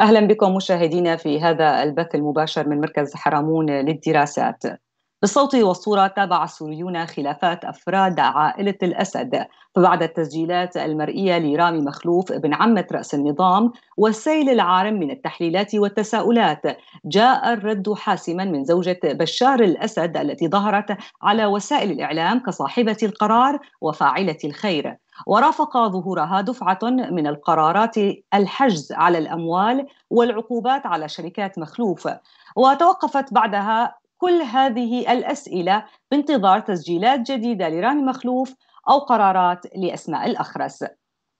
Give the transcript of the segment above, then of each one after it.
أهلا بكم مشاهدينا في هذا البث المباشر من مركز حرمون للدراسات بالصوت والصورة تابع السوريون خلافات أفراد عائلة الأسد فبعد التسجيلات المرئية لرامي مخلوف ابن عمة رأس النظام والسيل العارم من التحليلات والتساؤلات جاء الرد حاسما من زوجة بشار الأسد التي ظهرت على وسائل الإعلام كصاحبة القرار وفاعلة الخير ورافق ظهورها دفعه من القرارات الحجز على الاموال والعقوبات على شركات مخلوف وتوقفت بعدها كل هذه الاسئله بانتظار تسجيلات جديده لرامي مخلوف او قرارات لاسماء الاخرس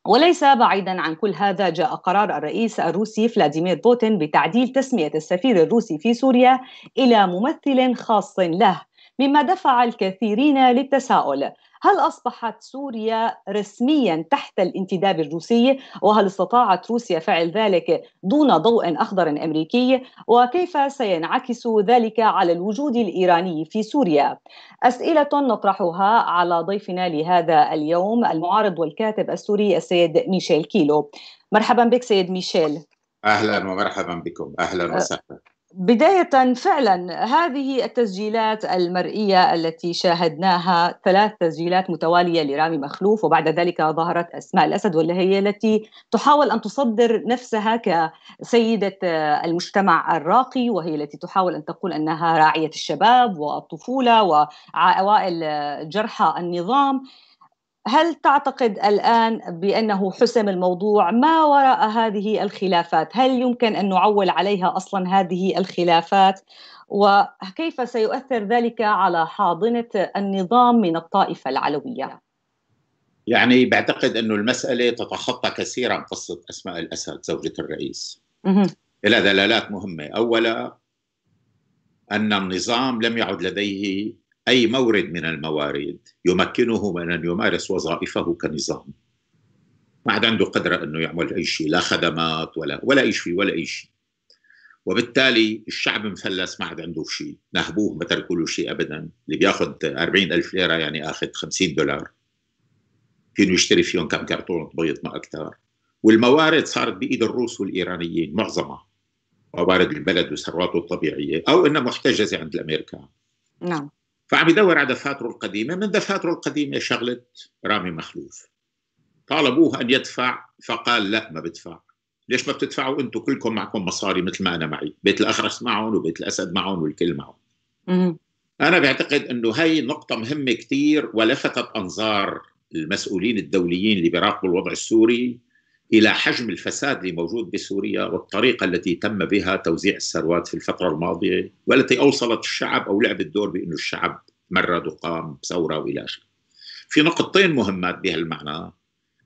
وليس بعيدا عن كل هذا جاء قرار الرئيس الروسي فلاديمير بوتين بتعديل تسميه السفير الروسي في سوريا الى ممثل خاص له مما دفع الكثيرين للتساؤل هل أصبحت سوريا رسميا تحت الانتداب الروسي وهل استطاعت روسيا فعل ذلك دون ضوء أخضر أمريكي وكيف سينعكس ذلك على الوجود الإيراني في سوريا أسئلة نطرحها على ضيفنا لهذا اليوم المعارض والكاتب السوري السيد ميشيل كيلو مرحبا بك سيد ميشيل اهلا ومرحبا بكم اهلا أه. وسهلا بداية فعلا هذه التسجيلات المرئية التي شاهدناها ثلاث تسجيلات متوالية لرامي مخلوف وبعد ذلك ظهرت أسماء الأسد واللي هي التي تحاول أن تصدر نفسها كسيدة المجتمع الراقي وهي التي تحاول أن تقول أنها راعية الشباب والطفولة وعوائل جرحى النظام هل تعتقد الآن بأنه حسم الموضوع ما وراء هذه الخلافات هل يمكن أن نعول عليها أصلا هذه الخلافات وكيف سيؤثر ذلك على حاضنة النظام من الطائفة العلوية يعني بعتقد أن المسألة تتخطى كثيرا قصة أسماء الأسد زوجة الرئيس إلى دلالات مهمة أولا أن النظام لم يعد لديه أي مورد من الموارد يمكنه من أن يمارس وظائفه كنظام ما عاد عنده قدرة أنه يعمل أي شيء لا خدمات ولا ولا أي شيء ولا أي شيء وبالتالي الشعب مفلس ما عاد عنده شيء نهبوه ما تركوا له شيء أبدا اللي بياخذ 40 ألف ليرة يعني أخذ 50 دولار فينه يشتري فيهم كم كرتون بيض ما أكثر والموارد صارت بإيد الروس والإيرانيين معظمها موارد البلد وثرواته الطبيعية أو أنها محتجزة عند الأمريكان نعم فعم يدور على دفاتره القديمة من دفاتره القديمة شغلة رامي مخلوف طالبوه أن يدفع فقال لا ما بدفع ليش ما بتدفعوا أنتم كلكم معكم مصاري مثل ما أنا معي بيت الأخرس معهم وبيت الأسد معهم والكل معهم أنا بعتقد أنه هاي نقطة مهمة كثير ولفتت أنظار المسؤولين الدوليين اللي بيراقبوا الوضع السوري الى حجم الفساد اللي موجود بسوريا والطريقه التي تم بها توزيع الثروات في الفتره الماضيه والتي اوصلت الشعب او لعبت دور بانه الشعب مرد وقام بثوره والى اخره. في نقطتين مهمات بهالمعنى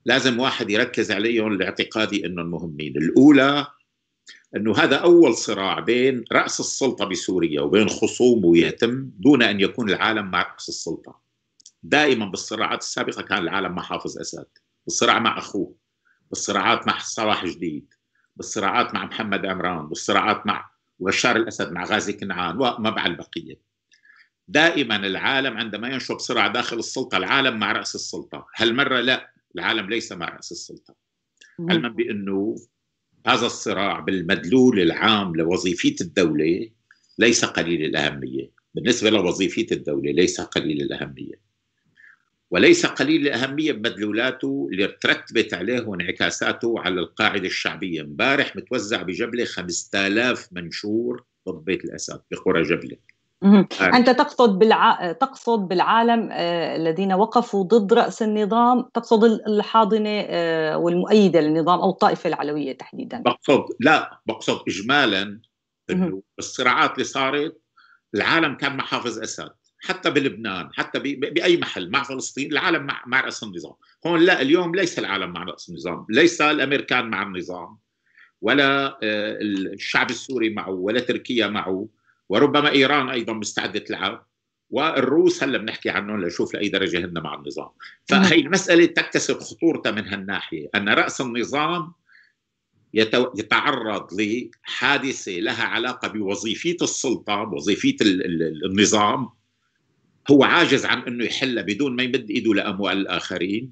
لازم واحد يركز عليهم لاعتقادي انهم مهمين، الاولى انه هذا اول صراع بين راس السلطه بسوريا وبين خصومه يتم دون ان يكون العالم مع راس السلطه. دائما بالصراعات السابقه كان العالم مع حافظ اسد، الصراع مع اخوه بالصراعات مع صلاح جديد بالصراعات مع محمد عمران بالصراعات مع بشار الاسد مع غازي كنعان وما بعد البقيه دائما العالم عندما ينشب صراع داخل السلطه العالم مع راس السلطه هالمره لا العالم ليس مع راس السلطه علما بانه هذا الصراع بالمدلول العام لوظيفيه الدوله ليس قليل الاهميه بالنسبه لوظيفيه الدوله ليس قليل الاهميه وليس قليل الأهمية بمدلولاته اللي ترتبت عليه وانعكاساته على القاعدة الشعبية امبارح متوزع بجبلة 5000 منشور ضد بيت الأسد بقرى جبلة آه. أنت تقصد بالع... تقصد بالعالم آه، الذين وقفوا ضد رأس النظام تقصد الحاضنة آه، والمؤيدة للنظام أو الطائفة العلوية تحديدا بقصد لا بقصد إجمالا أنه الصراعات اللي صارت العالم كان محافظ أسد حتى بلبنان حتى باي محل مع فلسطين العالم مع, مع راس النظام هون لا اليوم ليس العالم مع راس النظام ليس الامريكان مع النظام ولا آه، الشعب السوري معه ولا تركيا معه وربما ايران ايضا مستعده تلعب والروس هلا بنحكي عنهم لنشوف لاي درجه هن مع النظام نعم. فهي المساله تكتسب خطورتها من هالناحيه ان راس النظام يتعرض لحادثه لها علاقه بوظيفيه السلطه وظيفيه النظام هو عاجز عن انه يحلها بدون ما يمد ايده لاموال الاخرين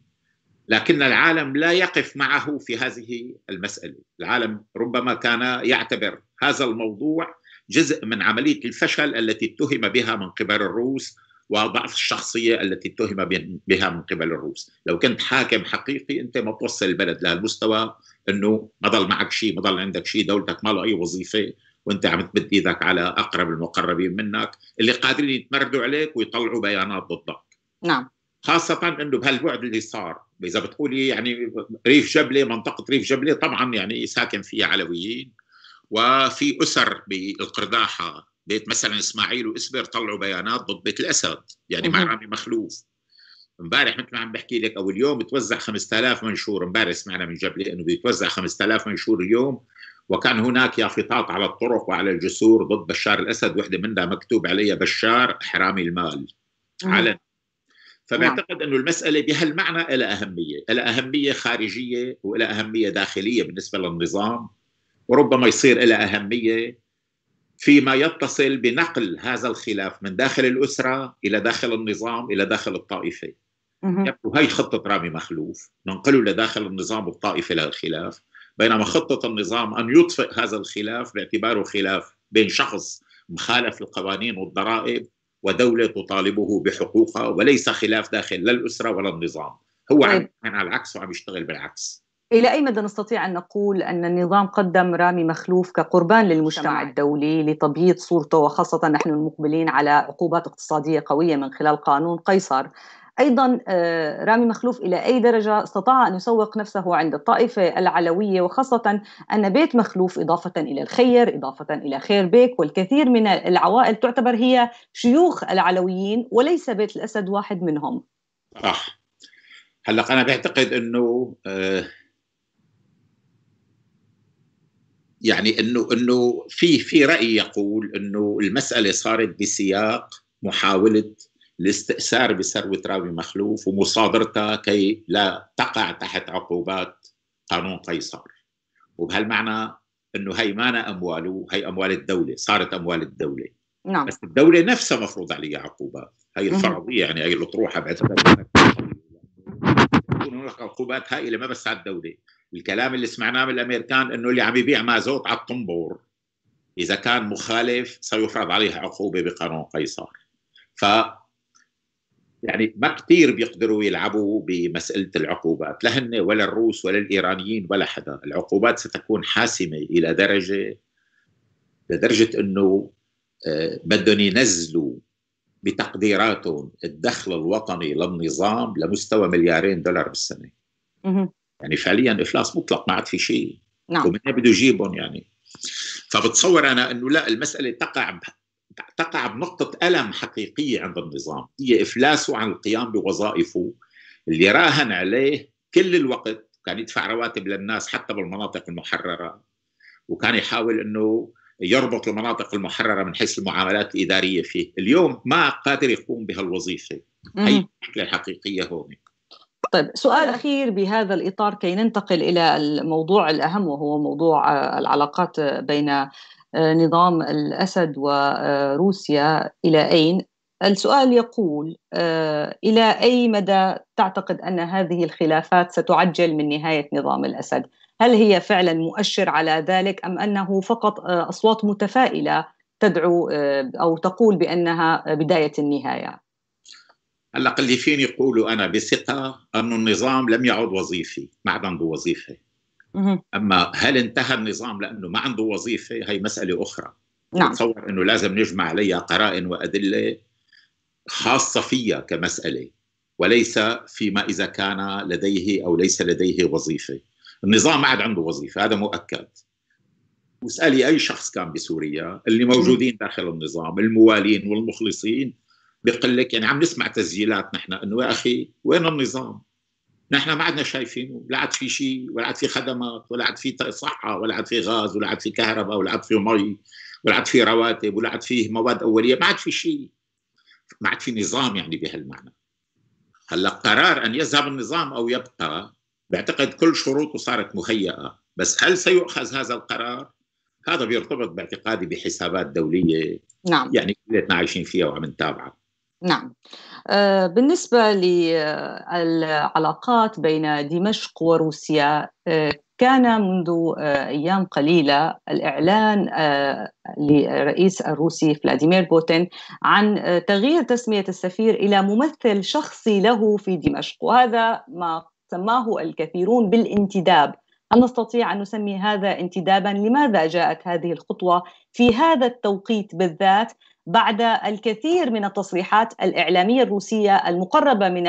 لكن العالم لا يقف معه في هذه المساله، العالم ربما كان يعتبر هذا الموضوع جزء من عمليه الفشل التي اتهم بها من قبل الروس وضعف الشخصيه التي اتهم بها من قبل الروس، لو كنت حاكم حقيقي انت ما بتوصل البلد لهالمستوى انه ما ضل معك شيء، ما ضل عندك شيء، دولتك ما له اي وظيفه، وانت عم تمد ايدك على اقرب المقربين منك اللي قادرين يتمردوا عليك ويطلعوا بيانات ضدك نعم خاصة انه بهالبعد اللي صار، اذا بتقولي يعني ريف جبلة منطقة ريف جبلة طبعا يعني ساكن فيها علويين وفي اسر بالقرداحة بيت مثلا اسماعيل واسبر طلعوا بيانات ضد بيت الاسد يعني مع رامي مخلوف امبارح مثل ما عم بحكي لك او اليوم بتوزع 5000 منشور امبارح سمعنا من جبلة انه بيتوزع 5000 منشور اليوم وكان هناك يافطات على الطرق وعلى الجسور ضد بشار الاسد وحده منها مكتوب عليها بشار حرامي المال علنا فبعتقد نعم. انه المساله بهالمعنى لها اهميه، لها اهميه خارجيه ولها اهميه داخليه بالنسبه للنظام وربما يصير لها اهميه فيما يتصل بنقل هذا الخلاف من داخل الاسره الى داخل النظام الى داخل الطائفه. يبدو هي خطه رامي مخلوف ننقله لداخل النظام الطائفي للخلاف بينما خطة النظام أن يطفئ هذا الخلاف باعتباره خلاف بين شخص مخالف القوانين والضرائب ودولة تطالبه بحقوقها وليس خلاف داخل لا الأسرة ولا النظام هو عم طيب. على العكس وعم يشتغل بالعكس إلى أي مدى نستطيع أن نقول أن النظام قدم رامي مخلوف كقربان للمجتمع الدولي لتبييض صورته وخاصة نحن المقبلين على عقوبات اقتصادية قوية من خلال قانون قيصر أيضا آه، رامي مخلوف إلى أي درجة استطاع أن يسوق نفسه عند الطائفة العلوية وخاصة أن بيت مخلوف إضافة إلى الخير إضافة إلى خير بيك والكثير من العوائل تعتبر هي شيوخ العلويين وليس بيت الأسد واحد منهم صح هلا أنا بعتقد أنه آه يعني انه انه في في راي يقول انه المساله صارت بسياق محاوله الاستئثار بثروة راوي مخلوف ومصادرتها كي لا تقع تحت عقوبات قانون قيصر وبهالمعنى انه هي مانا امواله هي اموال الدوله صارت اموال الدوله نعم بس الدوله نفسها مفروض عليها عقوبات هي الفرضيه يعني هي الاطروحه بعتبرها هناك عقوبات هائله ما بس على الدوله الكلام اللي سمعناه من الامريكان انه اللي عم يبيع مازوت على الطنبور اذا كان مخالف سيفرض عليه عقوبه بقانون قيصر ف يعني ما كثير بيقدروا يلعبوا بمساله العقوبات لا هن ولا الروس ولا الايرانيين ولا حدا العقوبات ستكون حاسمه الى درجه لدرجه انه آه، بدهم ينزلوا بتقديراتهم الدخل الوطني للنظام لمستوى مليارين دولار بالسنه يعني فعليا افلاس مطلق ما عاد في شيء نعم ومن بده يجيبهم يعني فبتصور انا انه لا المساله تقع تقع بنقطة ألم حقيقية عند النظام هي إفلاسه عن القيام بوظائفه اللي راهن عليه كل الوقت كان يدفع رواتب للناس حتى بالمناطق المحررة وكان يحاول أنه يربط المناطق المحررة من حيث المعاملات الإدارية فيه اليوم ما قادر يقوم بهالوظيفة هي المشكلة الحقيقية هون طيب سؤال أخير بهذا الإطار كي ننتقل إلى الموضوع الأهم وهو موضوع العلاقات بين آه، نظام الأسد وروسيا إلى أين السؤال يقول آه، إلى أي مدى تعتقد أن هذه الخلافات ستعجل من نهاية نظام الأسد هل هي فعلا مؤشر على ذلك أم أنه فقط آه، أصوات متفائلة تدعو أو تقول بأنها بداية النهاية الاقل فيني يقولوا انا بثقه أن النظام لم يعد وظيفي ما نعم، عاد عنده وظيفه اما هل انتهى النظام لانه ما عنده وظيفه هي مساله اخرى نعم بتصور انه لازم نجمع عليها قرائن وادله خاصه فيها كمساله وليس فيما اذا كان لديه او ليس لديه وظيفه النظام ما عاد عنده وظيفه هذا مؤكد واسالي اي شخص كان بسوريا اللي موجودين داخل النظام الموالين والمخلصين بيقول لك يعني عم نسمع تسجيلات نحن انه يا اخي وين النظام؟ نحن ما عدنا شايفين لا عاد في شيء ولا عاد في خدمات ولا عاد في صحه ولا عاد في غاز ولا عاد في كهرباء ولا عاد في مي ولا عاد في رواتب ولا عاد في مواد اوليه ما عاد في شيء ما عاد في نظام يعني بهالمعنى هلا قرار ان يذهب النظام او يبقى بعتقد كل شروطه صارت مهيئه بس هل سيؤخذ هذا القرار هذا بيرتبط باعتقادي بحسابات دوليه نعم يعني كلنا عايشين فيها وعم نتابعها نعم آه، بالنسبة للعلاقات بين دمشق وروسيا آه، كان منذ آه، أيام قليلة الإعلان للرئيس الروسي فلاديمير بوتين عن تغيير تسمية السفير إلى ممثل شخصي له في دمشق وهذا ما سماه الكثيرون بالانتداب هل نستطيع أن نسمي هذا انتدابا؟ لماذا جاءت هذه الخطوة في هذا التوقيت بالذات؟ بعد الكثير من التصريحات الإعلامية الروسية المقربة من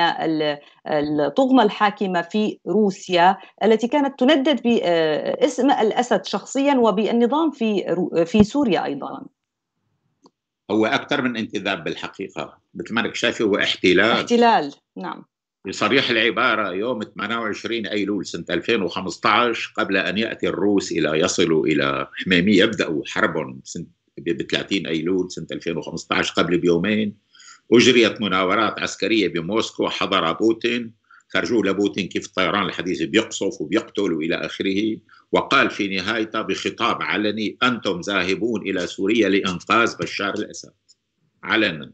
الطغمة الحاكمة في روسيا التي كانت تندد باسم آه، الأسد شخصيا وبالنظام في في سوريا أيضا هو أكثر من انتداب بالحقيقة مثل ما أنك شايفه هو احتلال احتلال نعم بصريح العبارة يوم 28 أيلول سنة 2015 قبل أن يأتي الروس إلى يصلوا إلى حميمية يبدأوا حربهم سنة ب 30 ايلول سنه 2015 قبل بيومين اجريت مناورات عسكريه بموسكو حضر بوتين خرجوا لبوتين كيف الطيران الحديث بيقصف وبيقتل والى اخره وقال في نهايته بخطاب علني انتم ذاهبون الى سوريا لانقاذ بشار الاسد علنا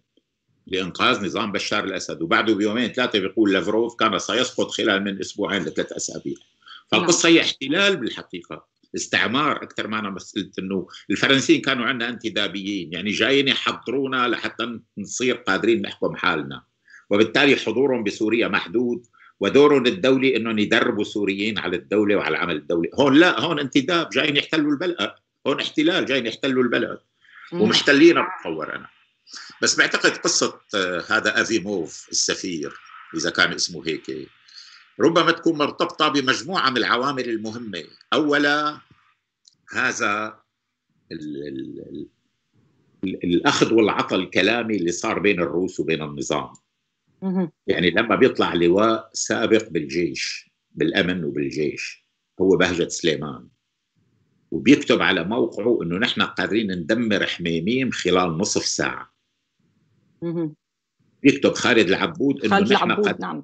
لانقاذ نظام بشار الاسد وبعده بيومين ثلاثه بيقول لافروف كان سيسقط خلال من اسبوعين لثلاث اسابيع نعم. فالقصه هي احتلال بالحقيقه استعمار اكثر ما انا مساله انه الفرنسيين كانوا عندنا انتدابيين يعني جايين يحضرونا لحتى نصير قادرين نحكم حالنا وبالتالي حضورهم بسوريا محدود ودورهم الدولي انهم يدربوا سوريين على الدوله وعلى العمل الدولي هون لا هون انتداب جايين يحتلوا البلد هون احتلال جايين يحتلوا البلد ومحتلين بتصور انا بس بعتقد قصه آه، هذا افيموف السفير اذا كان اسمه هيك ربما تكون مرتبطه بمجموعه من العوامل المهمه اولا هذا ال ال ال الاخذ والعطى الكلامي اللي صار بين الروس وبين النظام يعني لما بيطلع لواء سابق بالجيش بالامن وبالجيش هو بهجه سليمان وبيكتب على موقعه انه نحن قادرين ندمر حميميم خلال نصف ساعه بيكتب خالد العبود انه خالد نحن العبود نعم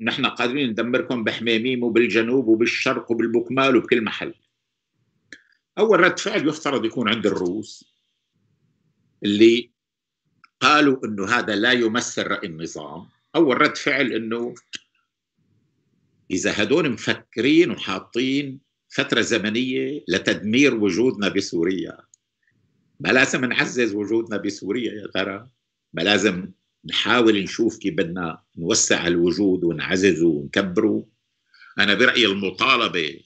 نحن قادرين ندمركم بحماميم وبالجنوب وبالشرق وبالبكمال وبكل محل أول رد فعل يفترض يكون عند الروس اللي قالوا انه هذا لا يمثل راي النظام اول رد فعل انه اذا هدول مفكرين وحاطين فتره زمنيه لتدمير وجودنا بسوريا ما لازم نعزز وجودنا بسوريا يا ترى ما لازم نحاول نشوف كيف بدنا نوسع الوجود ونعززه ونكبره أنا برأيي المطالبة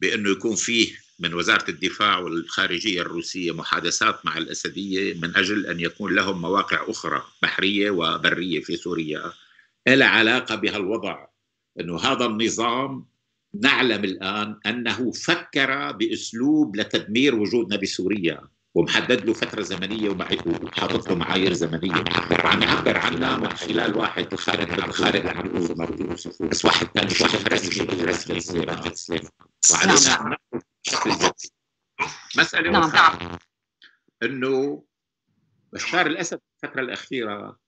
بأنه يكون فيه من وزارة الدفاع والخارجية الروسية محادثات مع الأسدية من أجل أن يكون لهم مواقع أخرى بحرية وبرية في سوريا لها علاقة بهالوضع أنه هذا النظام نعلم الآن أنه فكر بأسلوب لتدمير وجودنا بسوريا ومحدد له فتره زمنيه وحاطط له معايير زمنيه عم يعبر عنها من خلال واحد خارج خارج عن بس واحد ثاني واحد رسمي رسمي رسمي رسمي رسمي مساله نعم. انه بشار الاسد الفتره الاخيره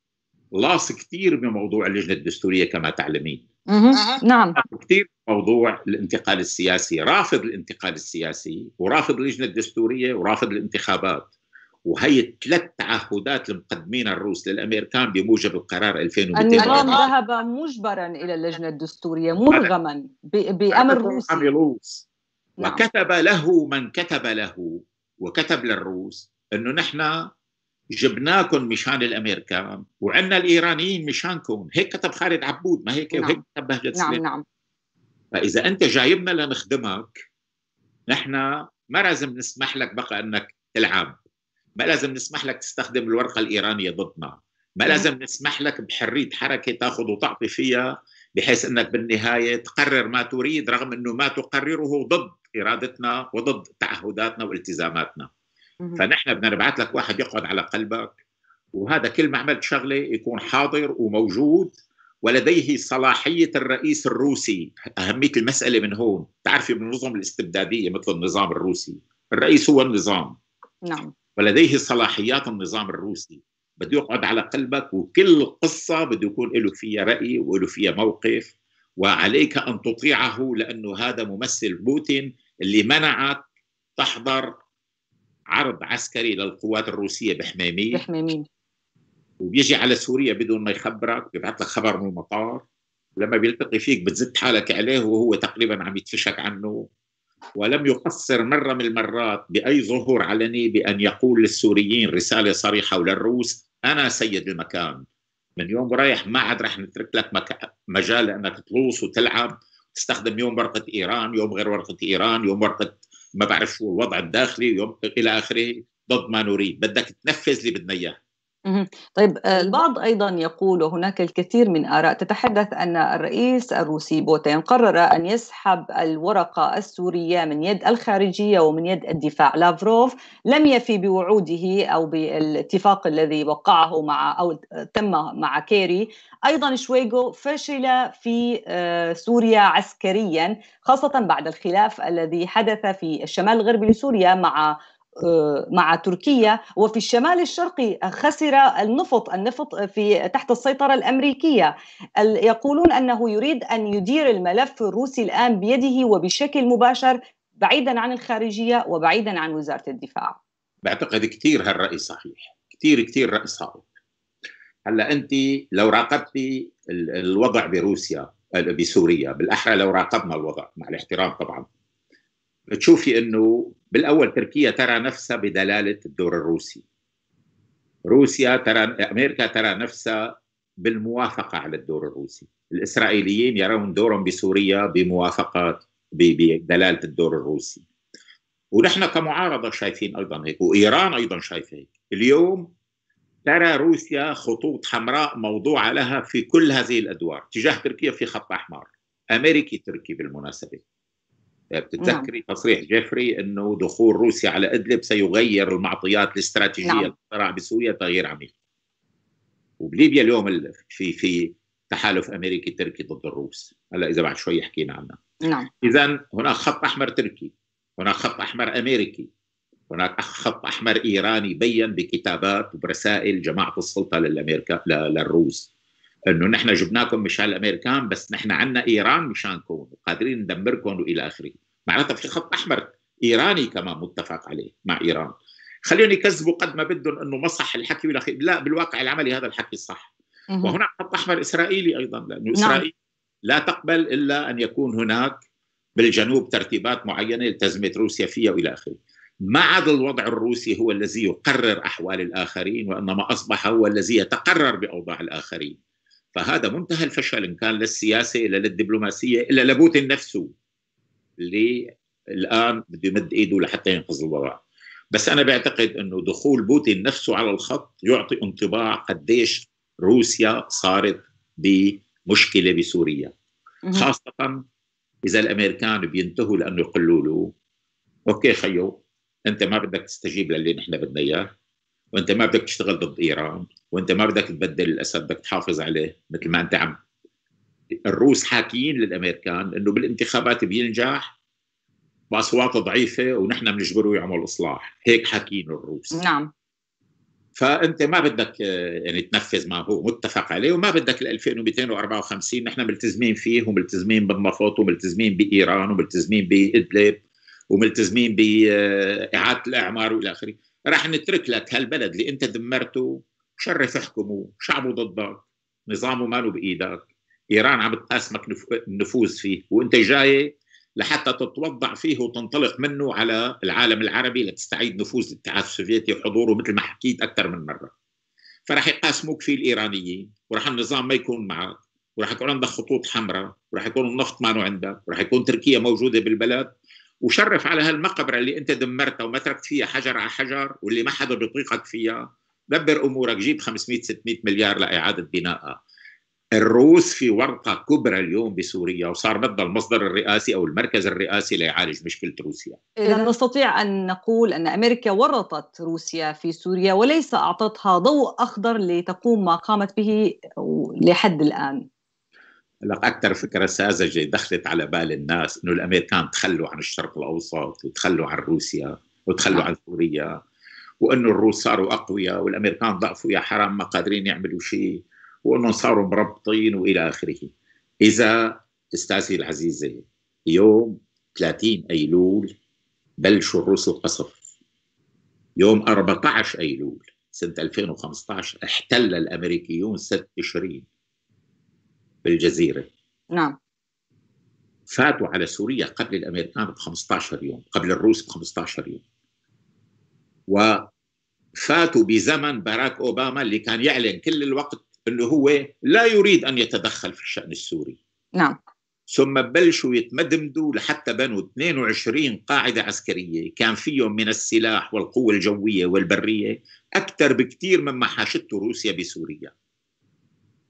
لاص كثير بموضوع اللجنه الدستوريه كما تعلمين نعم. نعم كثير موضوع الانتقال السياسي رافض الانتقال السياسي ورافض اللجنه الدستوريه ورافض الانتخابات وهي الثلاث تعهدات المقدمين الروس للامريكان بموجب القرار 2200 النظام ذهب مجبرا الى اللجنه الدستوريه مرغما بامر روسي روس. نعم. وكتب له من كتب له وكتب للروس انه نحن جبناكم مشان الامريكان وعندنا الايرانيين مشانكم هيك كتب خالد عبود ما هيك نعم. وهيك كتب بهجت نعم سليم. نعم فاذا انت جايبنا لنخدمك نحن ما لازم نسمح لك بقى انك تلعب ما لازم نسمح لك تستخدم الورقه الايرانيه ضدنا ما نعم. لازم نسمح لك بحريه حركه تاخذ وتعطي فيها بحيث انك بالنهايه تقرر ما تريد رغم انه ما تقرره ضد ارادتنا وضد تعهداتنا والتزاماتنا فنحن بدنا نبعث لك واحد يقعد على قلبك وهذا كل ما عملت شغله يكون حاضر وموجود ولديه صلاحيه الرئيس الروسي اهميه المساله من هون تعرفي من النظم الاستبداديه مثل النظام الروسي الرئيس هو النظام نعم ولديه صلاحيات النظام الروسي بده يقعد على قلبك وكل قصة بده يكون له فيها رأي وله فيها موقف وعليك أن تطيعه لأنه هذا ممثل بوتين اللي منعك تحضر عرض عسكري للقوات الروسيه بحميميه بحميميه وبيجي على سوريا بدون ما يخبرك بيبعث لك خبر من المطار لما بيلتقي فيك بتزت حالك عليه وهو تقريبا عم يدفشك عنه ولم يقصر مرة من المرات بأي ظهور علني بأن يقول للسوريين رسالة صريحة وللروس أنا سيد المكان من يوم ورايح ما عاد رح نترك لك مجال لأنك تغوص وتلعب تستخدم يوم ورقة إيران يوم غير ورقة إيران يوم ورقة ما بعرف شو الوضع الداخلي الى اخره ضد ما نريد بدك تنفذ اللي بدنا اياه طيب آه، إيه. البعض أيضا يقول وهناك الكثير من آراء تتحدث أن الرئيس الروسي بوتين قرر أن يسحب الورقة السورية من يد الخارجية ومن يد الدفاع لافروف لم يفي بوعوده أو بالاتفاق الذي وقعه مع أو تم مع كيري أيضا شويغو فشل في آه، سوريا عسكريا خاصة بعد الخلاف الذي حدث في الشمال الغربي لسوريا مع آه، مع تركيا وفي الشمال الشرقي خسر النفط النفط في تحت السيطرة الأمريكية يقولون أنه يريد أن يدير الملف الروسي الآن بيده وبشكل مباشر بعيدا عن الخارجية وبعيدا عن وزارة الدفاع بعتقد كثير هالرأي صحيح كثير كثير رأي صائب هلا أنت لو راقبتي الوضع بروسيا بسوريا بالأحرى لو راقبنا الوضع مع الاحترام طبعا بتشوفي أنه بالاول تركيا ترى نفسها بدلاله الدور الروسي روسيا ترى امريكا ترى نفسها بالموافقه على الدور الروسي الاسرائيليين يرون دورهم بسوريا بموافقه بدلاله الدور الروسي ونحن كمعارضه شايفين ايضا هيك وايران ايضا شايفه هيك اليوم ترى روسيا خطوط حمراء موضوعه لها في كل هذه الادوار تجاه تركيا في خط احمر امريكي تركي بالمناسبه بتتذكري نعم. تصريح جيفري انه دخول روسيا على ادلب سيغير المعطيات الاستراتيجيه نعم. للصراع بسوريا تغيير عميق. وبليبيا اليوم في في تحالف امريكي تركي ضد الروس، هلا اذا بعد شوي حكينا عنها. نعم. اذا هناك خط احمر تركي، هناك خط احمر امريكي، هناك خط احمر ايراني بين بكتابات وبرسائل جماعه السلطه للامريكا للروس. انه نحن جبناكم مشان الامريكان بس نحن عندنا ايران مشانكم قادرين ندمركم والى اخره معناتها في خط احمر ايراني كمان متفق عليه مع ايران خليهم يكذبوا قد ما بدهم انه ما صح الحكي ولا لا بالواقع العملي هذا الحكي صح وهنا خط احمر اسرائيلي ايضا لانه نعم. اسرائيل لا تقبل الا ان يكون هناك بالجنوب ترتيبات معينه التزمت روسيا فيها والى اخره. ما عاد الوضع الروسي هو الذي يقرر احوال الاخرين وانما اصبح هو الذي يتقرر باوضاع الاخرين. فهذا منتهى الفشل ان كان للسياسه الا للدبلوماسيه الا لبوتين نفسه اللي الان بده يمد ايده لحتى ينقذ الوضع بس انا بعتقد انه دخول بوتين نفسه على الخط يعطي انطباع قديش روسيا صارت بمشكله بسوريا خاصه اذا الامريكان بينتهوا لانه يقولوا له اوكي خيو انت ما بدك تستجيب للي نحن بدنا اياه وانت ما بدك تشتغل ضد ايران وانت ما بدك تبدل الاسد بدك تحافظ عليه مثل ما انت عم الروس حاكيين للامريكان انه بالانتخابات بينجح باصوات ضعيفه ونحن بنجبره يعمل اصلاح هيك حاكيين الروس نعم فانت ما بدك يعني تنفذ ما هو متفق عليه وما بدك ال 2254 نحن ملتزمين فيه وملتزمين بالنفط وملتزمين بايران وملتزمين بادلب وملتزمين باعاده الاعمار والى اخره راح نترك لك هالبلد اللي انت دمرته شرف احكمه شعبه ضدك نظامه ماله بايدك ايران عم تقاسمك النفوذ فيه وانت جاي لحتى تتوضع فيه وتنطلق منه على العالم العربي لتستعيد نفوذ الاتحاد السوفيتي وحضوره مثل ما حكيت اكثر من مره فراح يقاسموك فيه الايرانيين وراح النظام ما يكون معك وراح يكون عندك خطوط حمراء وراح يكون النفط ما عنده عندك وراح يكون تركيا موجوده بالبلد وشرف على هالمقبره اللي انت دمرتها وما تركت فيها حجر على حجر واللي ما حدا بيطيقك فيها دبر امورك جيب 500 600 مليار لاعاده بنائها الروس في ورطه كبرى اليوم بسوريا وصار بدها المصدر الرئاسي او المركز الرئاسي ليعالج مشكله روسيا. اذا نستطيع ان نقول ان امريكا ورطت روسيا في سوريا وليس اعطتها ضوء اخضر لتقوم ما قامت به لحد الان. لك اكثر فكره ساذجه دخلت على بال الناس انه الامريكان تخلوا عن الشرق الاوسط وتخلوا عن روسيا وتخلوا نعم. عن سوريا وانه الروس صاروا اقوياء والامريكان ضعفوا يا حرام ما قادرين يعملوا شيء وانهم صاروا مربطين والى اخره اذا استاذي العزيزه يوم 30 ايلول بلشوا الروس القصف يوم 14 ايلول سنه 2015 احتل الامريكيون ست تشرين بالجزيرة نعم فاتوا على سوريا قبل الأمريكان نعم ب 15 يوم قبل الروس ب 15 يوم وفاتوا بزمن باراك أوباما اللي كان يعلن كل الوقت أنه هو لا يريد أن يتدخل في الشأن السوري نعم ثم بلشوا يتمدمدوا لحتى بنوا 22 قاعدة عسكرية كان فيهم من السلاح والقوة الجوية والبرية أكثر بكثير مما حاشته روسيا بسوريا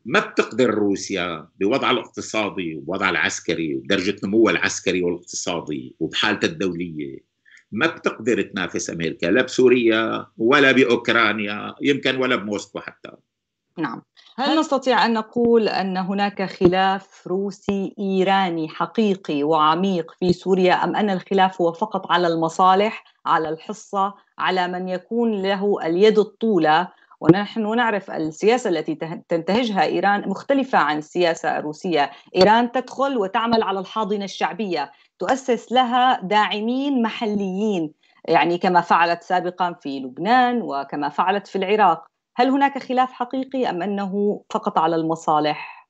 ما بتقدر روسيا بوضعها الاقتصادي ووضع العسكري ودرجة نموها العسكري والاقتصادي وبحالتها الدولية ما بتقدر تنافس أمريكا لا بسوريا ولا بأوكرانيا يمكن ولا بموسكو حتى نعم هل نستطيع أن نقول أن هناك خلاف روسي إيراني حقيقي وعميق في سوريا أم أن الخلاف هو فقط على المصالح على الحصة على من يكون له اليد الطولة ونحن نعرف السياسة التي تنتهجها إيران مختلفة عن السياسة الروسية إيران تدخل وتعمل على الحاضنة الشعبية تؤسس لها داعمين محليين يعني كما فعلت سابقا في لبنان وكما فعلت في العراق هل هناك خلاف حقيقي أم أنه فقط على المصالح؟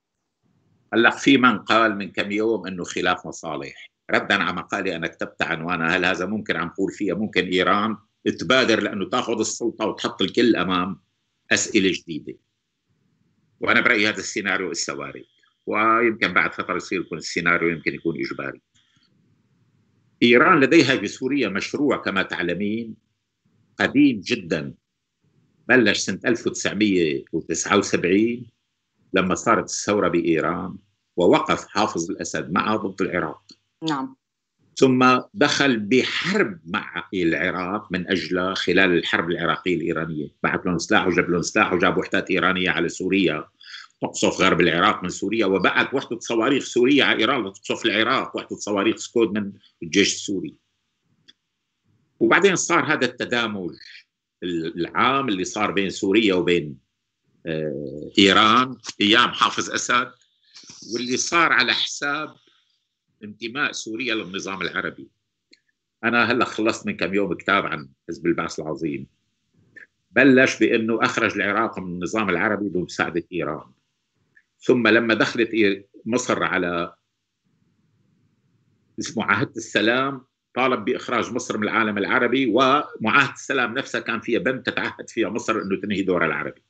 هلا في من قال من كم يوم انه خلاف مصالح، ردا على مقالي انا كتبت عنوانها هل هذا ممكن عم نقول فيها ممكن ايران تبادر لانه تاخذ السلطه وتحط الكل امام اسئله جديده وانا برايي هذا السيناريو السواري ويمكن بعد فتره يصير يكون السيناريو يمكن يكون اجباري ايران لديها في سوريا مشروع كما تعلمين قديم جدا بلش سنه 1979 لما صارت الثوره بايران ووقف حافظ الاسد معه ضد العراق نعم ثم دخل بحرب مع العراق من اجل خلال الحرب العراقيه الايرانيه، بعث لهم سلاح وجاب لهم سلاح وجاب وحدات ايرانيه على سوريا تقصف غرب العراق من سوريا وبعث وحده صواريخ سوريه على ايران لتقصف العراق، وحده صواريخ سكود من الجيش السوري. وبعدين صار هذا التدامج العام اللي صار بين سوريا وبين آه، ايران ايام حافظ اسد واللي صار على حساب انتماء سوريا للنظام العربي انا هلا خلصت من كم يوم كتاب عن حزب البعث العظيم بلش بانه اخرج العراق من النظام العربي بمساعده ايران ثم لما دخلت مصر على اسمه عهد السلام طالب باخراج مصر من العالم العربي ومعاهده السلام نفسها كان فيها بند تتعهد فيها مصر انه تنهي دورها العربي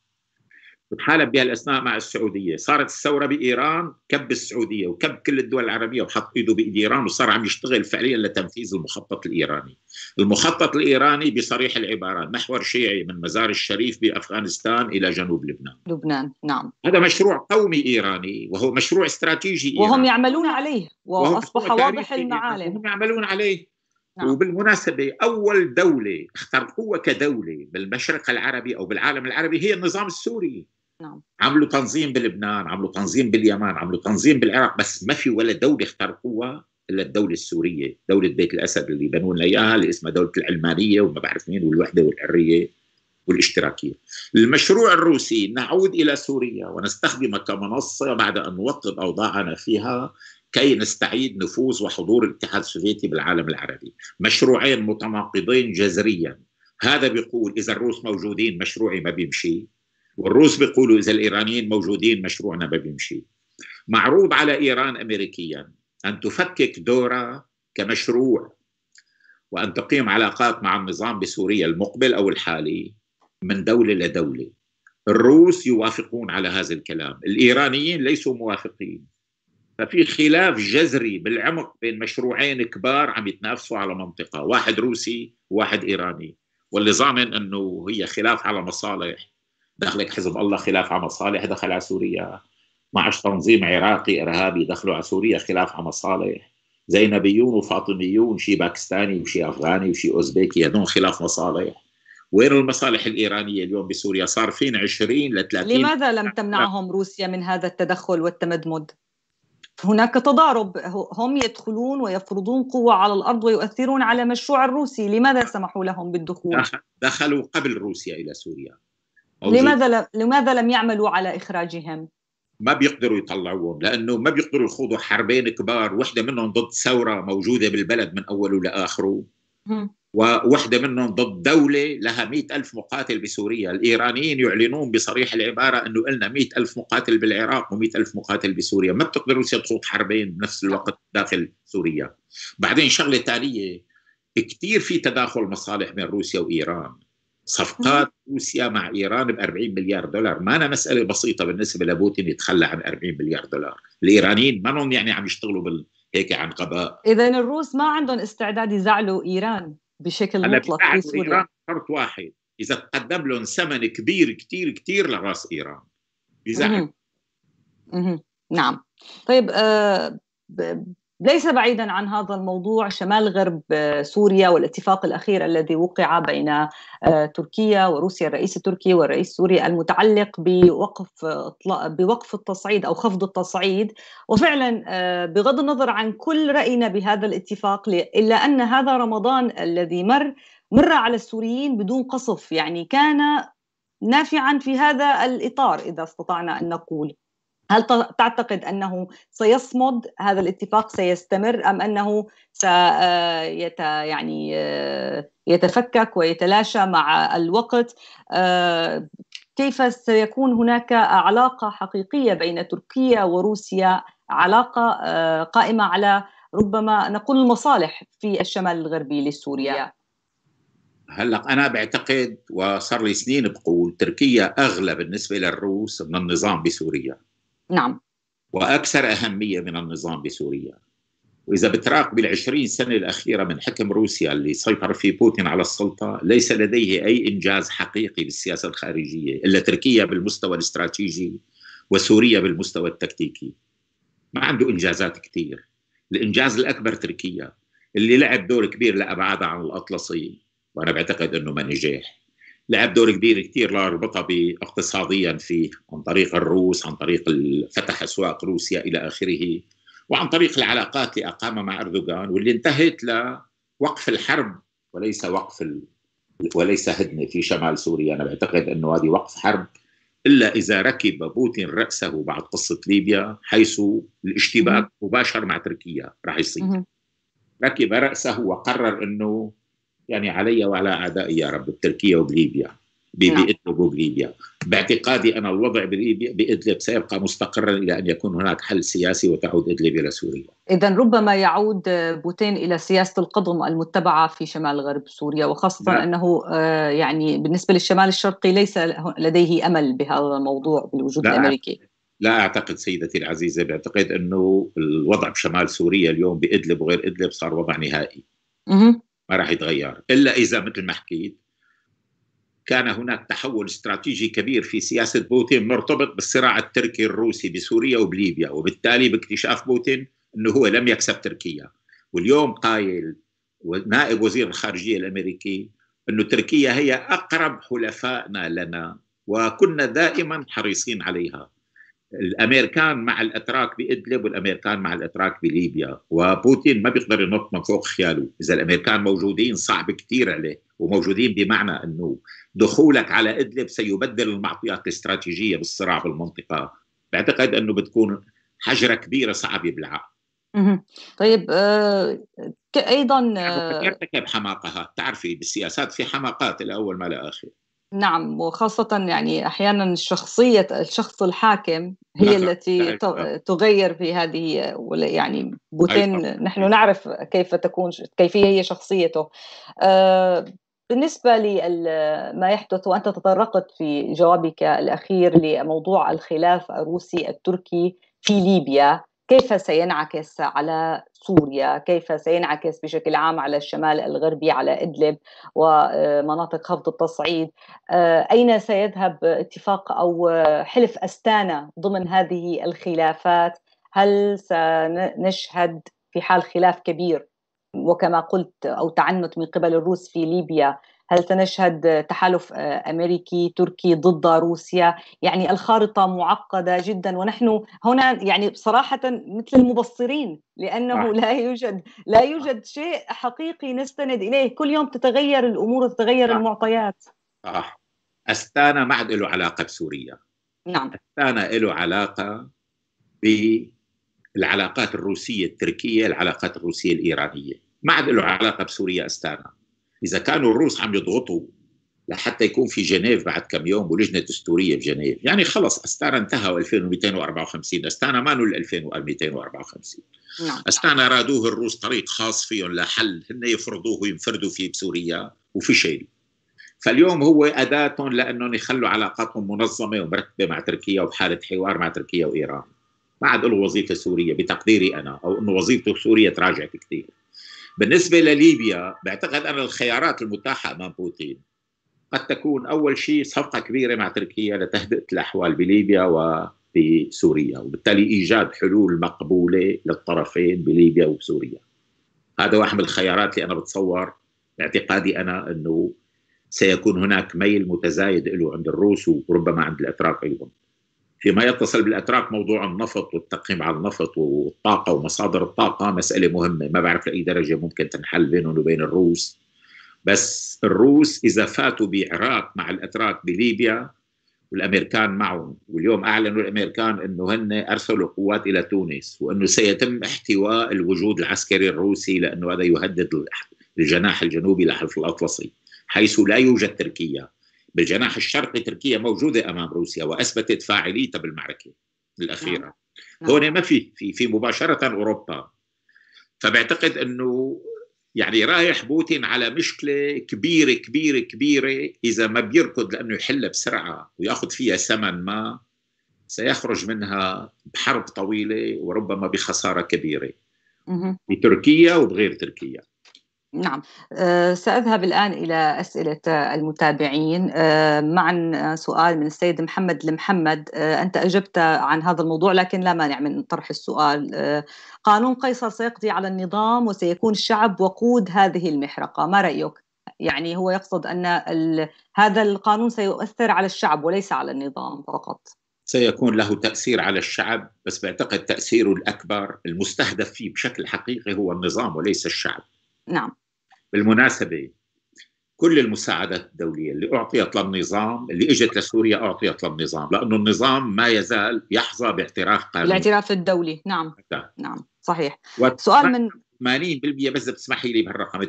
وتحالف بها الاسماء مع السعوديه، صارت الثوره بايران كب السعوديه وكب كل الدول العربيه وحط ايده بايد ايران وصار عم يشتغل فعليا لتنفيذ المخطط الايراني. المخطط الايراني بصريح العباره محور شيعي من مزار الشريف بافغانستان الى جنوب لبنان. لبنان، نعم. هذا مشروع قومي ايراني وهو مشروع استراتيجي إيراني. وهم يعملون عليه واصبح واضح المعالم. هم يعملون عليه. نعم. وبالمناسبة أول دولة اخترقوها كدولة بالمشرق العربي أو بالعالم العربي هي النظام السوري نعم. عملوا تنظيم بلبنان عملوا تنظيم باليمن عملوا تنظيم بالعراق بس ما في ولا دولة اخترقوها إلا الدولة السورية دولة بيت الأسد اللي بنوا لنا إياها اللي اسمها دولة العلمانية وما بعرف مين والوحدة والحرية والاشتراكية المشروع الروسي نعود إلى سوريا ونستخدمها كمنصة بعد أن نوطد أوضاعنا فيها كي نستعيد نفوذ وحضور الاتحاد السوفيتي بالعالم العربي مشروعين متناقضين جذريا هذا بيقول إذا الروس موجودين مشروعي ما بيمشي والروس بيقولوا اذا الايرانيين موجودين مشروعنا ما بيمشي معروض على ايران امريكيا ان تفكك دورها كمشروع وان تقيم علاقات مع النظام بسوريا المقبل او الحالي من دوله لدوله الروس يوافقون على هذا الكلام الايرانيين ليسوا موافقين ففي خلاف جذري بالعمق بين مشروعين كبار عم يتنافسوا على منطقه واحد روسي وواحد ايراني واللي ضامن انه هي خلاف على مصالح دخلك حزب الله خلاف على صالح دخل على سوريا معش تنظيم عراقي ارهابي دخلوا على سوريا خلاف عمل صالح زينبيون وفاطميون شي باكستاني وشي افغاني وشي اوزبكي هذول خلاف مصالح وين المصالح الايرانيه اليوم بسوريا صار فين 20 ل 30 لماذا لم تمنعهم روسيا من هذا التدخل والتمدمد؟ هناك تضارب هم يدخلون ويفرضون قوة على الأرض ويؤثرون على مشروع الروسي لماذا سمحوا لهم بالدخول؟ دخلوا قبل روسيا إلى سوريا لماذا لم... لماذا لم يعملوا على اخراجهم؟ ما بيقدروا يطلعوهم لانه ما بيقدروا يخوضوا حربين كبار، وحده منهم ضد ثوره موجوده بالبلد من اوله لاخره ووحده منهم ضد دولة لها مئة ألف مقاتل بسوريا الإيرانيين يعلنون بصريح العبارة أنه لنا مئة ألف مقاتل بالعراق ومئة ألف مقاتل بسوريا ما بتقدروا تخوض حربين بنفس الوقت داخل سوريا بعدين شغلة تالية كثير في تداخل مصالح بين روسيا وإيران صفقات روسيا مع ايران ب 40 مليار دولار ما أنا مساله بسيطه بالنسبه لبوتين يتخلى عن 40 مليار دولار الايرانيين ما هم يعني عم يشتغلوا بال... هيك عن قضاء اذا الروس ما عندهم استعداد يزعلوا ايران بشكل مطلق في سوريا ايران شرط واحد اذا تقدم لهم ثمن كبير كثير كثير لراس ايران بزعل نعم طيب آه ليس بعيدا عن هذا الموضوع شمال غرب آه، سوريا والاتفاق الاخير الذي وقع بين آه، تركيا وروسيا الرئيس التركي والرئيس السوري المتعلق بوقف آه، بوقف التصعيد او خفض التصعيد وفعلا بغض النظر عن كل راينا بهذا الاتفاق الا ان هذا رمضان الذي مر مر على السوريين بدون قصف يعني كان نافعا في هذا الاطار اذا استطعنا ان نقول هل تعتقد انه سيصمد هذا الاتفاق سيستمر ام انه سيت آه، يعني آه، يتفكك ويتلاشى مع الوقت آه، كيف سيكون هناك علاقه حقيقيه بين تركيا وروسيا علاقه قائمه على ربما نقول المصالح في الشمال الغربي لسوريا هلا انا بعتقد وصار لي سنين بقول تركيا اغلى بالنسبه للروس من النظام بسوريا نعم وأكثر أهمية من النظام بسوريا وإذا بتراقب العشرين سنة الأخيرة من حكم روسيا اللي سيطر فيه بوتين على السلطة ليس لديه أي إنجاز حقيقي بالسياسة الخارجية إلا تركيا بالمستوى الاستراتيجي وسوريا بالمستوى التكتيكي ما عنده إنجازات كثير الإنجاز الأكبر تركيا اللي لعب دور كبير لأبعادها عن الأطلسي وأنا بعتقد أنه ما نجح لعب دور كبير كثير لاربطها اقتصاديا في عن طريق الروس عن طريق فتح اسواق روسيا الى اخره وعن طريق العلاقات اللي اقامها مع اردوغان واللي انتهت لوقف الحرب وليس وقف ال... وليس هدنه في شمال سوريا انا بعتقد انه هذه وقف حرب الا اذا ركب بوتين راسه بعد قصه ليبيا حيث الاشتباك مباشر مع تركيا راح يصير ركب راسه وقرر انه يعني علي وعلى اعدائي يا رب بتركيا وبليبيا بإدلب نعم. وبليبيا باعتقادي انا الوضع بإدلب سيبقى مستقرا إلى أن يكون هناك حل سياسي وتعود إدلب إلى سوريا إذا ربما يعود بوتين إلى سياسة القضم المتبعة في شمال غرب سوريا وخاصة لا. نعم. أنه آه، يعني بالنسبة للشمال الشرقي ليس لديه أمل بهذا الموضوع بالوجود لا. الأمريكي لا أعتقد سيدتي العزيزة بعتقد أنه الوضع بشمال سوريا اليوم بإدلب وغير إدلب صار وضع نهائي ما راح يتغير الا اذا مثل ما حكيت كان هناك تحول استراتيجي كبير في سياسه بوتين مرتبط بالصراع التركي الروسي بسوريا وبليبيا وبالتالي باكتشاف بوتين انه هو لم يكسب تركيا واليوم قايل نائب وزير الخارجيه الامريكي انه تركيا هي اقرب حلفائنا لنا وكنا دائما حريصين عليها الامريكان مع الاتراك بادلب والامريكان مع الاتراك بليبيا وبوتين ما بيقدر ينط من فوق خياله اذا الامريكان موجودين صعب كثير عليه وموجودين بمعنى انه دخولك على ادلب سيبدل المعطيات الاستراتيجيه بالصراع بالمنطقه بعتقد انه بتكون حجره كبيره صعب يبلعها طيب آه، ايضا يرتكب آه، حماقه تعرفي بالسياسات في حماقات الاول ما لا اخر نعم وخاصة يعني أحيانا شخصية الشخص الحاكم هي نعم، التي نعم، نعم. تغير في هذه يعني بوتين نحن نعرف كيف تكون كيفية هي شخصيته آه، بالنسبة لما يحدث وأنت تطرقت في جوابك الأخير لموضوع الخلاف الروسي التركي في ليبيا كيف سينعكس على سوريا كيف سينعكس بشكل عام على الشمال الغربي على إدلب ومناطق خفض التصعيد آه، أين سيذهب اتفاق أو حلف أستانا ضمن هذه الخلافات هل سنشهد في حال خلاف كبير وكما قلت أو تعنت من قبل الروس في ليبيا هل سنشهد تحالف آه، امريكي تركي ضد روسيا يعني الخارطه معقده جدا ونحن هنا يعني صراحه مثل المبصرين لانه لا يوجد لا يوجد شيء حقيقي نستند اليه كل يوم تتغير الامور وتتغير المعطيات آه. استانا ما عاد له علاقه بسوريا نعم استانا له علاقه بالعلاقات الروسيه التركيه العلاقات الروسيه الايرانيه ما عاد له علاقه بسوريا استانا اذا كانوا الروس عم يضغطوا لحتى يكون في جنيف بعد كم يوم ولجنه دستوريه بجنيف، يعني خلص استانا انتهى 2254 استانا ما ال 2254 نعم. استانا رادوه الروس طريق خاص فيهم لحل هن يفرضوه وينفردوا فيه بسوريا وفي شيء فاليوم هو أداة لأنهم يخلوا علاقاتهم منظمة ومرتبة مع تركيا وبحالة حوار مع تركيا وإيران ما عاد له وظيفة سورية بتقديري أنا أو أنه وظيفته سورية تراجعت كثير بالنسبة لليبيا بعتقد أن الخيارات المتاحة أمام بوتين قد تكون أول شيء صفقة كبيرة مع تركيا لتهدئة الأحوال بليبيا وفي سوريا وبالتالي إيجاد حلول مقبولة للطرفين بليبيا وبسوريا هذا واحد من الخيارات اللي أنا بتصور باعتقادي أنا أنه سيكون هناك ميل متزايد له عند الروس وربما عند الأتراك أيضا فيما يتصل بالاتراك موضوع النفط والتقييم على النفط والطاقه ومصادر الطاقه مساله مهمه ما بعرف لاي درجه ممكن تنحل بينهم وبين الروس بس الروس اذا فاتوا بعراق مع الاتراك بليبيا والامريكان معهم واليوم اعلنوا الامريكان انه هن ارسلوا قوات الى تونس وانه سيتم احتواء الوجود العسكري الروسي لانه هذا يهدد الجناح الجنوبي لحلف الاطلسي حيث لا يوجد تركيا بالجناح الشرقي تركيا موجوده امام روسيا واثبتت فاعليتها بالمعركه الاخيره نعم،, نعم. هون ما في في في مباشره اوروبا فبعتقد انه يعني رايح بوتين على مشكله كبيره كبيره كبيره اذا ما بيركض لانه يحلها بسرعه وياخذ فيها ثمن ما سيخرج منها بحرب طويله وربما بخساره كبيره بتركيا وبغير تركيا نعم آه، سأذهب الآن إلى أسئلة المتابعين آه، مع سؤال من السيد محمد المحمد آه، أنت أجبت عن هذا الموضوع لكن لا مانع من طرح السؤال قانون قيصر سيقضي على النظام وسيكون الشعب وقود هذه المحرقة ما رأيك؟ يعني هو يقصد أن هذا القانون سيؤثر على الشعب وليس على النظام فقط سيكون له تأثير على الشعب بس بعتقد تأثيره الأكبر المستهدف فيه بشكل حقيقي هو النظام وليس الشعب نعم بالمناسبه كل المساعدات الدولية اللي أعطيت للنظام اللي إجت لسوريا أعطيت للنظام لأنه النظام ما يزال يحظى باعتراف قانوني الاعتراف الدولي نعم ده. نعم. نعم صحيح سؤال من 80% بس بتسمحي لي بهالرقم 88%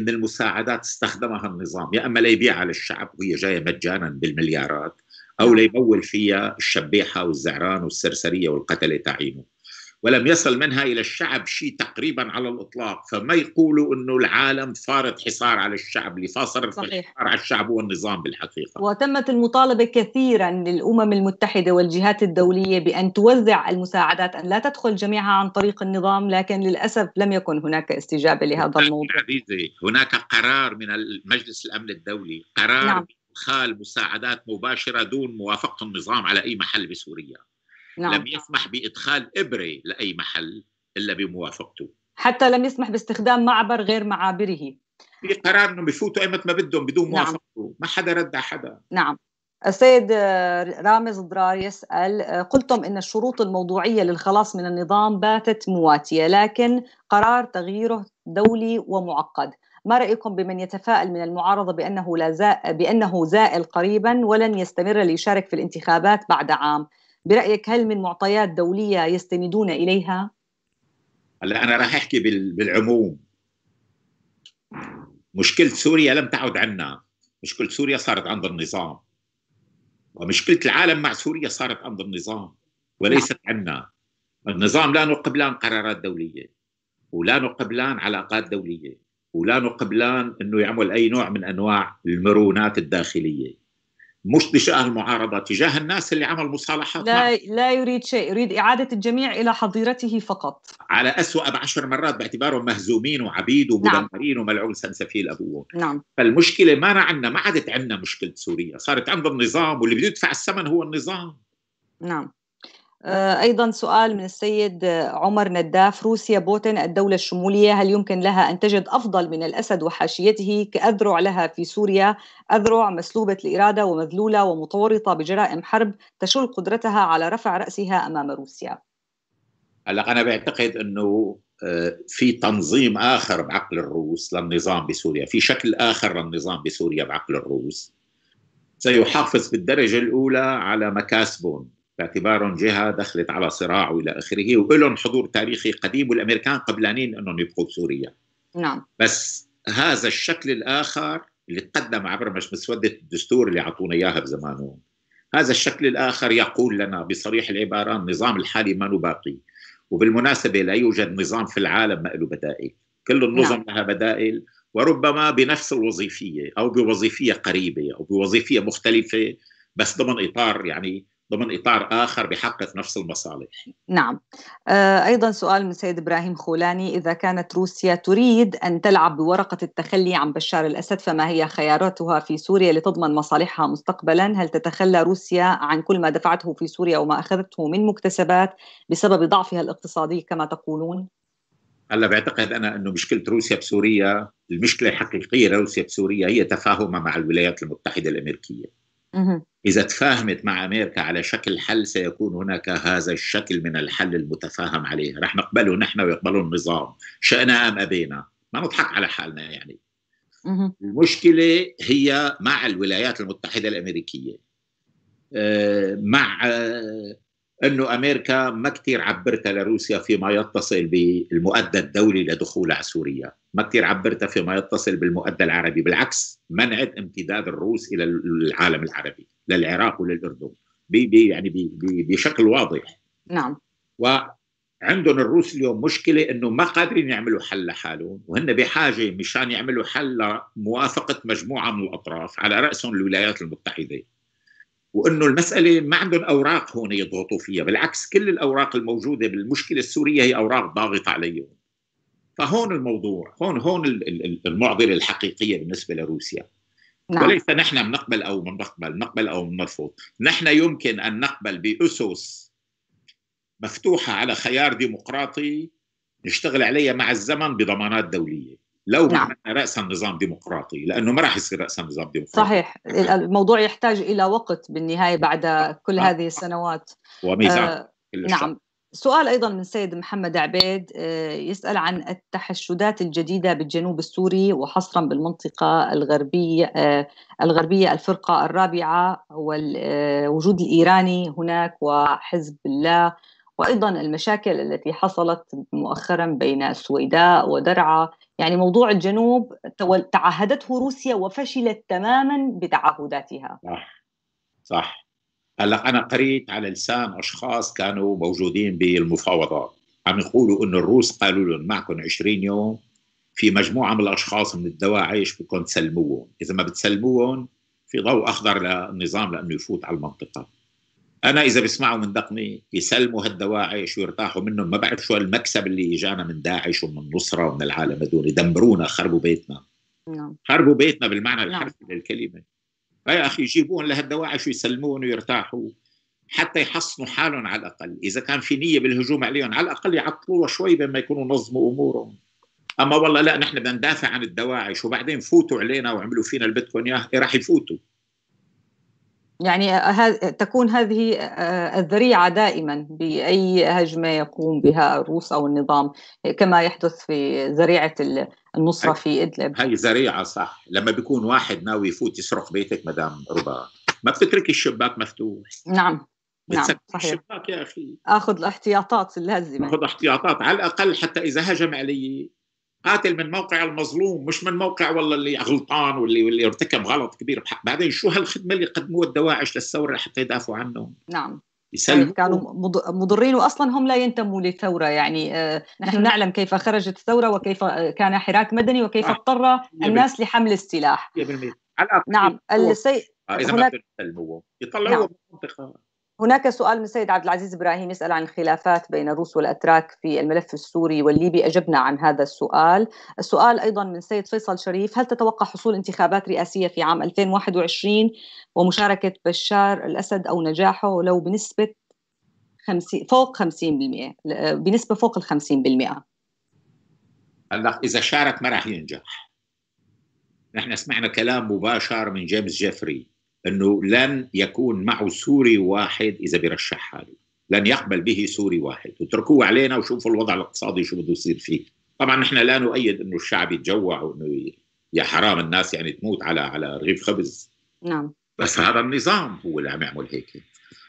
من المساعدات استخدمها النظام يا اما ليبيعها للشعب وهي جايه مجانا بالمليارات او نعم. ليمول فيها الشبيحه والزعران والسرسريه والقتله تعينه ولم يصل منها إلى الشعب شيء تقريبا على الإطلاق فما يقولوا أنه العالم فارض حصار على الشعب لفاصر الحصار على الشعب والنظام بالحقيقة وتمت المطالبة كثيرا للأمم المتحدة والجهات الدولية بأن توزع المساعدات أن لا تدخل جميعها عن طريق النظام لكن للأسف لم يكن هناك استجابة لهذا الموضوع عزيزي هناك قرار من مجلس الأمن الدولي قرار نعم. إدخال مساعدات مباشرة دون موافقة النظام على أي محل بسوريا نعم. لم يسمح بادخال ابره لاي محل الا بموافقته حتى لم يسمح باستخدام معبر غير معابره في قرار انهم بفوتوا ايمت ما بدهم بدون موافقته نعم. ما حدا رد على حدا نعم السيد آه، رامز ضرار يسأل آه، قلتم أن الشروط الموضوعية للخلاص من النظام باتت مواتية لكن قرار تغييره دولي ومعقد ما رأيكم بمن يتفائل من المعارضة بأنه, لا زائل بأنه زائل قريبا ولن يستمر ليشارك في الانتخابات بعد عام برايك هل من معطيات دوليه يستندون اليها هلا انا راح احكي بالعموم مشكله سوريا لم تعد عنا مشكله سوريا صارت عند النظام ومشكله العالم مع سوريا صارت عند النظام وليست نعم. عنا النظام لا نقبلان قرارات دوليه ولا نقبلان علاقات دوليه ولا نقبلان انه يعمل اي نوع من انواع المرونات الداخليه مش بشأن المعارضة تجاه الناس اللي عمل مصالحات لا لا يريد شيء يريد إعادة الجميع إلى حظيرته فقط على أسوأ بعشر مرات باعتبارهم مهزومين وعبيد نعم. ومدمرين نعم. وملعون سنسفيل أبوهم نعم. فالمشكلة ما عندنا ما عادت عندنا مشكلة سوريا صارت عندنا النظام واللي بده يدفع الثمن هو النظام نعم آه، أيضا سؤال من السيد آه، عمر نداف روسيا بوتين الدولة الشمولية هل يمكن لها أن تجد أفضل من الأسد وحاشيته كأذرع لها في سوريا أذرع مسلوبة الإرادة ومذلولة ومتورطة بجرائم حرب تشل قدرتها على رفع رأسها أمام روسيا هلا أنا بعتقد أنه آه، في تنظيم آخر بعقل الروس للنظام بسوريا في شكل آخر للنظام بسوريا بعقل الروس سيحافظ بالدرجة الأولى على مكاسبهم باعتبارهم جهه دخلت على صراع والى اخره ولهم حضور تاريخي قديم والامريكان قبلانين انهم يبقوا بسوريا نعم بس هذا الشكل الاخر اللي تقدم عبر مش مسوده الدستور اللي اعطونا اياها بزمانهم هذا الشكل الاخر يقول لنا بصريح العباره النظام الحالي ما باقي وبالمناسبه لا يوجد نظام في العالم ما له بدائل كل النظم نعم. لها بدائل وربما بنفس الوظيفيه او بوظيفيه قريبه او بوظيفيه مختلفه بس ضمن اطار يعني ضمن اطار اخر بيحقق نفس المصالح. نعم. آه، ايضا سؤال من سيد ابراهيم خولاني اذا كانت روسيا تريد ان تلعب بورقه التخلي عن بشار الاسد فما هي خياراتها في سوريا لتضمن مصالحها مستقبلا؟ هل تتخلى روسيا عن كل ما دفعته في سوريا وما اخذته من مكتسبات بسبب ضعفها الاقتصادي كما تقولون؟ هلا بعتقد انا انه مشكله روسيا بسوريا المشكله الحقيقيه لروسيا بسوريا هي تفاهمها مع الولايات المتحده الامريكيه. إذا تفاهمت مع أمريكا على شكل حل سيكون هناك هذا الشكل من الحل المتفاهم عليه رح نقبله نحن ويقبله النظام شئنا أم أبينا ما نضحك على حالنا يعني المشكلة هي مع الولايات المتحدة الأمريكية آه، مع انه امريكا ما كثير عبرتها لروسيا فيما يتصل بالمؤدى الدولي لدخول على سوريا، ما كثير عبرتها فيما يتصل بالمؤدى العربي، بالعكس منعت امتداد الروس الى العالم العربي، للعراق وللاردن، بي بي يعني بي بي بشكل واضح. نعم. وعندهم الروس اليوم مشكله انه ما قادرين يعملوا حل لحالهم، وهن بحاجه مشان يعملوا حل لموافقه مجموعه من الاطراف على راسهم الولايات المتحده. وانه المساله ما عندهم اوراق هون يضغطوا فيها بالعكس كل الاوراق الموجوده بالمشكله السوريه هي اوراق ضاغطه عليهم فهون الموضوع هون هون المعضله الحقيقيه بالنسبه لروسيا نعم. وليس نحن بنقبل او بنقبل نقبل او بنرفض نحن يمكن ان نقبل باسس مفتوحه على خيار ديمقراطي نشتغل عليها مع الزمن بضمانات دوليه لو نعم. رأسا نظام ديمقراطي لأنه ما راح يصير رأسا نظام ديمقراطي صحيح الموضوع يحتاج إلى وقت بالنهاية بعد كل آه. هذه السنوات وميزان آه نعم سؤال أيضا من سيد محمد عبيد آه، يسأل عن التحشدات الجديدة بالجنوب السوري وحصرا بالمنطقة الغربية آه، الغربية الفرقة الرابعة والوجود آه، الإيراني هناك وحزب الله وأيضا المشاكل التي حصلت مؤخرا بين السويداء ودرعا يعني موضوع الجنوب تعهدته روسيا وفشلت تماما بتعهداتها صح صح هلا انا قريت على لسان اشخاص كانوا موجودين بالمفاوضات عم يقولوا انه الروس قالوا لهم معكم 20 يوم في مجموعه من الاشخاص من الدواعش بدكم تسلموهم اذا ما بتسلموهم في ضوء اخضر للنظام لانه يفوت على المنطقه انا اذا بسمعوا من دقني يسلموا هالدواعش ويرتاحوا منهم ما بعرف شو المكسب اللي اجانا من داعش ومن النصره ومن العالم هذول يدمرونا خربوا بيتنا نعم. خربوا بيتنا بالمعنى نعم. الحرفي للكلمه يا اخي يجيبون لهالدواعش ويسلمون ويرتاحوا حتى يحصنوا حالهم على الاقل، اذا كان في نيه بالهجوم عليهم على الاقل يعطلوها شوي بما يكونوا نظموا امورهم. اما والله لا نحن بدنا ندافع عن الدواعش وبعدين فوتوا علينا وعملوا فينا اللي بدكم اياه، راح يفوتوا. يعني تكون هذه الذريعة دائما بأي هجمة يقوم بها الروس أو النظام كما يحدث في ذريعة النصرة في إدلب هاي ذريعة صح لما بيكون واحد ناوي يفوت يسرق بيتك مدام ربا ما بتترك الشباك مفتوح نعم نعم صحيح الشباك يا أخي أخذ الاحتياطات اللازمة أخذ احتياطات على الأقل حتى إذا هجم علي قاتل من موقع المظلوم مش من موقع والله اللي غلطان واللي واللي ارتكب غلط كبير بحق بعدين شو هالخدمه اللي قدموها الدواعش للثوره حتى يدافعوا عنهم نعم يسلموا طيب، كانوا مضرين واصلا هم لا ينتموا للثوره يعني آه، نحن نعم. نعلم كيف خرجت الثوره وكيف كان حراك مدني وكيف اضطر الناس لحمل السلاح 100% نعم اذا هناك يطلعوا نعم. من المنطقه هناك سؤال من السيد عبد العزيز ابراهيم يسال عن الخلافات بين الروس والاتراك في الملف السوري والليبي اجبنا عن هذا السؤال، السؤال ايضا من السيد فيصل شريف هل تتوقع حصول انتخابات رئاسيه في عام 2021 ومشاركه بشار الاسد او نجاحه لو بنسبه 50 فوق 50% بنسبه فوق ال 50%؟ هلا اذا شارك ما راح ينجح. نحن سمعنا كلام مباشر من جيمس جيفري انه لن يكون معه سوري واحد اذا بيرشح حاله، لن يقبل به سوري واحد، اتركوه علينا وشوفوا الوضع الاقتصادي شو بده يصير فيه. طبعا نحن لا نؤيد انه الشعب يتجوع وانه يا حرام الناس يعني تموت على على رغيف خبز. نعم. بس هذا النظام هو اللي عم يعمل هيك.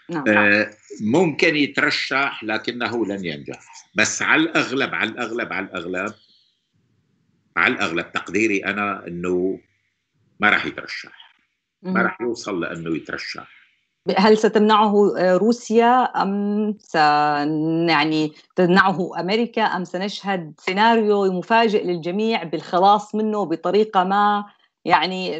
نعم. آه ممكن يترشح لكنه لن ينجح، بس على الاغلب على الاغلب على الاغلب على الاغلب تقديري انا انه ما راح يترشح. ما راح يوصل لانه يترشح هل ستمنعه روسيا ام سن يعني تمنعه امريكا ام سنشهد سيناريو مفاجئ للجميع بالخلاص منه بطريقه ما يعني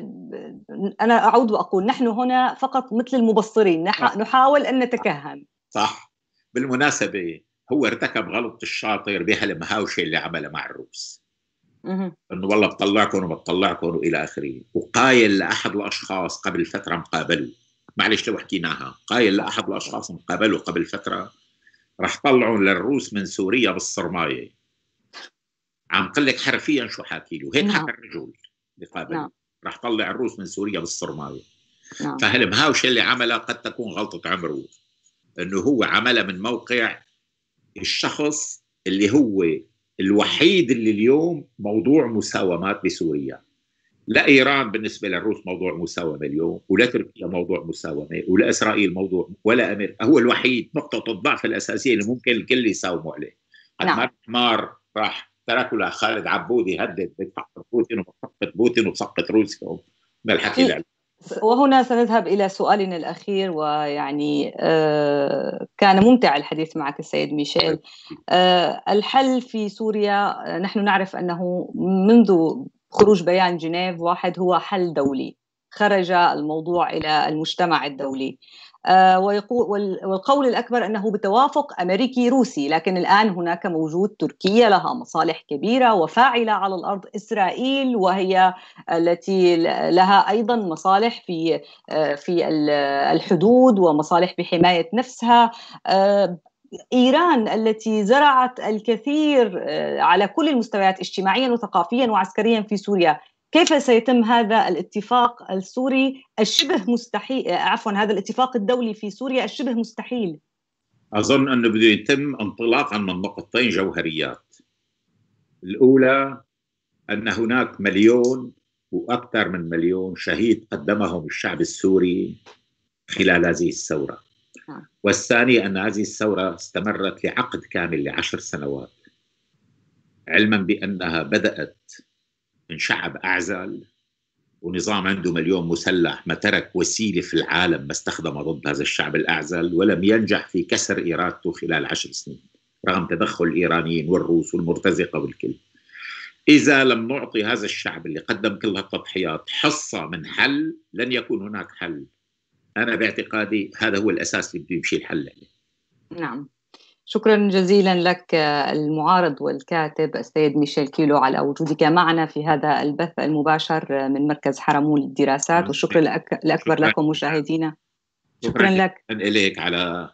انا اعود واقول نحن هنا فقط مثل المبصرين نح- نحاول ان نتكهن صح بالمناسبه هو ارتكب غلط الشاطر بهالمهاوشه اللي عملها مع الروس انه والله بطلعكم وبطلعكم والى اخره وقايل لاحد الاشخاص قبل فتره مقابله معلش لو حكيناها قايل لاحد الاشخاص مقابله قبل فتره رح طلعوا للروس من سوريا بالصرمايه عم قل لك حرفيا شو حاكي له هيك نعم. حكى الرجل اللي قابله نعم. رح طلع الروس من سوريا بالصرمايه نعم. فهالمهاوشه اللي عملها قد تكون غلطه عمره انه هو عملها من موقع الشخص اللي هو الوحيد اللي اليوم موضوع مساومات بسوريا لا ايران بالنسبه للروس موضوع مساومه اليوم ولا تركيا موضوع مساومه ولا اسرائيل موضوع ولا امريكا هو الوحيد نقطه الضعف الاساسيه اللي ممكن الكل يساوموا عليه نعم. حمار راح تركوا لخالد عبودي يهدد بدفع بوتين وبسقط بوتين وبسقط روسيا من الحكي اللي وهنا سنذهب إلى سؤالنا الأخير ويعني آه، كان ممتع الحديث معك السيد ميشيل آه، الحل في سوريا آه، نحن نعرف أنه منذ خروج بيان جنيف واحد هو حل دولي خرج الموضوع إلى المجتمع الدولي آه، ويقول والقول الأكبر أنه بتوافق أمريكي روسي لكن الآن هناك موجود تركيا لها مصالح كبيرة وفاعلة على الأرض إسرائيل وهي التي لها أيضا مصالح في آه، في الحدود ومصالح بحماية نفسها آه، ايران التي زرعت الكثير على كل المستويات اجتماعيا وثقافيا وعسكريا في سوريا كيف سيتم هذا الاتفاق السوري الشبه مستحيل عفوا هذا الاتفاق الدولي في سوريا الشبه مستحيل اظن انه بده يتم انطلاقا من نقطتين جوهريات الاولى ان هناك مليون واكثر من مليون شهيد قدمهم الشعب السوري خلال هذه الثوره نعم. والثاني ان هذه الثوره استمرت لعقد كامل لعشر سنوات علما بانها بدات من شعب أعزل ونظام عنده مليون مسلح ما ترك وسيلة في العالم ما استخدمها ضد هذا الشعب الأعزل ولم ينجح في كسر إرادته خلال عشر سنين رغم تدخل الإيرانيين والروس والمرتزقة والكل إذا لم نعطي هذا الشعب اللي قدم كل هالتضحيات حصة من حل لن يكون هناك حل أنا باعتقادي هذا هو الأساس اللي بده يمشي الحل عليه نعم شكرا جزيلا لك آه، المعارض والكاتب السيد ميشيل كيلو على وجودك معنا في هذا البث المباشر آه، من مركز حرمون للدراسات والشكر الأكبر شكرا. لكم مشاهدينا شكرا, شكرا لك إليك على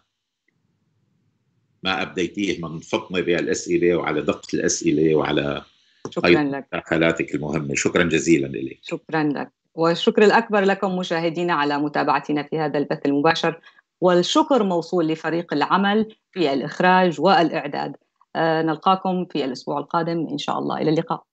ما أبديتيه من فطنة بالأسئلة وعلى دقة الأسئلة وعلى شكرا لك مداخلاتك المهمة شكرا جزيلا إليك شكرا لك والشكر الأكبر لكم مشاهدينا على متابعتنا في هذا البث المباشر والشكر موصول لفريق العمل في الإخراج والإعداد آه، نلقاكم في الأسبوع القادم إن شاء الله إلى اللقاء